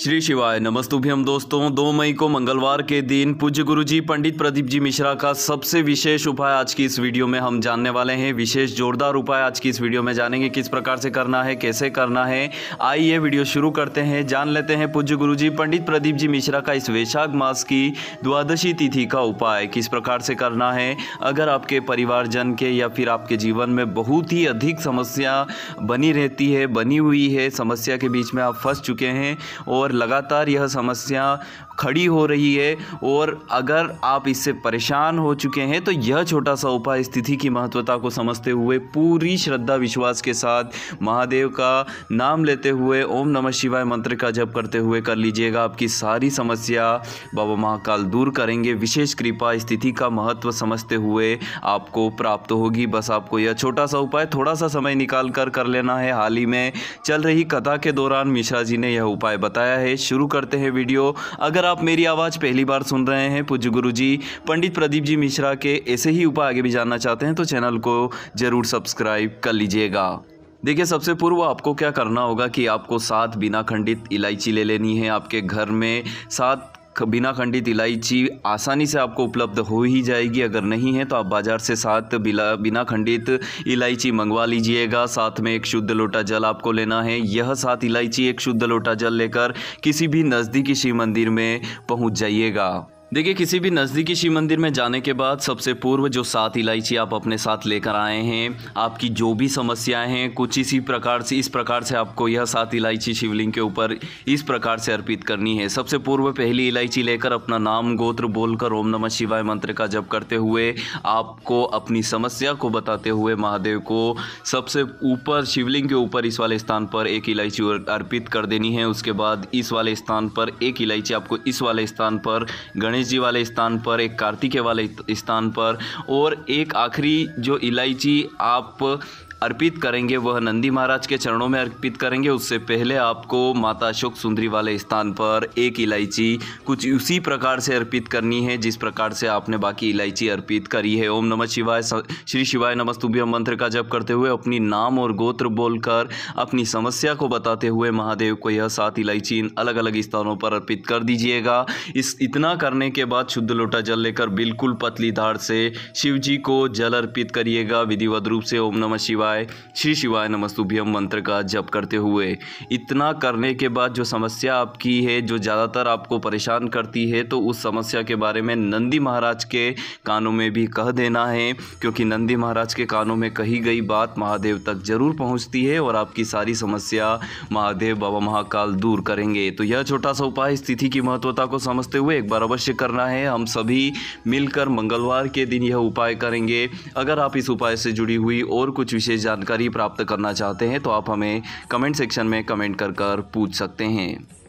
श्री शिवाय नमस्तुभ्यम दोस्तों दो मई को मंगलवार के दिन पूज्य गुरुजी पंडित प्रदीप जी मिश्रा का सबसे विशेष उपाय आज की इस वीडियो में हम जानने वाले हैं विशेष जोरदार उपाय आज की इस वीडियो में जानेंगे किस प्रकार से करना है कैसे करना है आइए वीडियो शुरू करते हैं जान लेते हैं पूज्य गुरु पंडित प्रदीप जी मिश्रा का इस वैशाख मास की द्वादशी तिथि का उपाय किस प्रकार से करना है अगर आपके परिवारजन के या फिर आपके जीवन में बहुत ही अधिक समस्या बनी रहती है बनी हुई है समस्या के बीच में आप फंस चुके हैं और और लगातार यह समस्या खड़ी हो रही है और अगर आप इससे परेशान हो चुके हैं तो यह छोटा सा उपाय स्थिति की महत्वता को समझते हुए पूरी श्रद्धा विश्वास के साथ महादेव का नाम लेते हुए ओम नमः शिवाय मंत्र का जप करते हुए कर लीजिएगा आपकी सारी समस्या बाबा महाकाल दूर करेंगे विशेष कृपा स्थिति का महत्व समझते हुए आपको प्राप्त होगी बस आपको यह छोटा सा उपाय थोड़ा सा समय निकाल कर कर लेना है हाल ही में चल रही कथा के दौरान मिश्रा जी ने यह उपाय बताया आया है शुरू करते हैं वीडियो अगर आप मेरी आवाज़ पहली बार सुन रहे हैं पूज्य गुरु जी पंडित प्रदीप जी मिश्रा के ऐसे ही उपाय आगे भी जानना चाहते हैं तो चैनल को ज़रूर सब्सक्राइब कर लीजिएगा देखिए सबसे पूर्व आपको क्या करना होगा कि आपको सात बिना खंडित इलायची ले लेनी है आपके घर में सात बिना खंडित इलायची आसानी से आपको उपलब्ध हो ही जाएगी अगर नहीं है तो आप बाज़ार से साथ बिला बिना खंडित इलायची मंगवा लीजिएगा साथ में एक शुद्ध लोटा जल आपको लेना है यह साथ इलायची एक शुद्ध लोटा जल लेकर किसी भी नज़दीकी शिव मंदिर में पहुंच जाइएगा देखिए किसी भी नज़दीकी शिव मंदिर में जाने के बाद सबसे पूर्व जो सात इलायची आप अपने साथ लेकर आए हैं आपकी जो भी समस्याएं हैं कुछ इसी प्रकार से इस प्रकार से आपको यह सात इलायची शिवलिंग के ऊपर इस प्रकार से अर्पित करनी है सबसे पूर्व पहली इलायची लेकर अपना नाम गोत्र बोलकर ओम नमः शिवाय मंत्र का जप करते हुए आपको अपनी समस्या को बताते हुए महादेव को सबसे ऊपर शिवलिंग के ऊपर इस वाले स्थान पर एक इलायची अर्पित कर देनी है उसके बाद इस वाले स्थान पर एक इलायची आपको इस वाले स्थान पर गणेश गणेश जी वाले स्थान पर एक कार्तिकेय वाले स्थान पर और एक आखिरी जो इलायची आप अर्पित करेंगे वह नंदी महाराज के चरणों में अर्पित करेंगे उससे पहले आपको माता अशोक सुंदरी वाले स्थान पर एक इलायची कुछ उसी प्रकार से अर्पित करनी है जिस प्रकार से आपने बाकी इलायची अर्पित करी है ओम नमः शिवाय श्री शिवाय नमस्तुभ्य मंत्र का जप करते हुए अपनी नाम और गोत्र बोलकर अपनी समस्या को बताते हुए महादेव को यह सात इलायची अलग अलग स्थानों पर अर्पित कर दीजिएगा इस इतना करने के बाद शुद्ध लोटा जल लेकर बिल्कुल पतली धार से शिव जी को जल अर्पित करिएगा विधिवत रूप से ओम नमः शिवाय शिवाय श्री शिवाय नमस्तुभ्यम मंत्र का जप करते हुए इतना करने के बाद जो समस्या आपकी है जो ज़्यादातर आपको परेशान करती है तो उस समस्या के बारे में नंदी महाराज के कानों में भी कह देना है क्योंकि नंदी महाराज के कानों में कही गई बात महादेव तक ज़रूर पहुँचती है और आपकी सारी समस्या महादेव बाबा महाकाल दूर करेंगे तो यह छोटा सा उपाय स्थिति की महत्वता को समझते हुए एक बार अवश्य करना है हम सभी मिलकर मंगलवार के दिन यह उपाय करेंगे अगर आप इस उपाय से जुड़ी हुई और कुछ विशेष जानकारी प्राप्त करना चाहते हैं तो आप हमें कमेंट सेक्शन में कमेंट कर कर पूछ सकते हैं